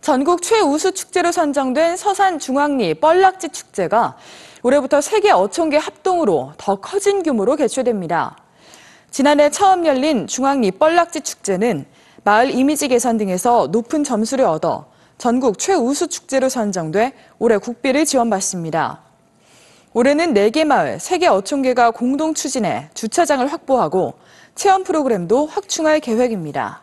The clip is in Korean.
전국 최우수 축제로 선정된 서산 중앙리 뻘락지 축제가 올해부터 세계 어촌계 합동으로 더 커진 규모로 개최됩니다. 지난해 처음 열린 중앙리 뻘락지 축제는 마을 이미지 개선 등에서 높은 점수를 얻어 전국 최우수 축제로 선정돼 올해 국비를 지원받습니다. 올해는 4개 마을, 3개 어촌계가 공동 추진해 주차장을 확보하고 체험 프로그램도 확충할 계획입니다.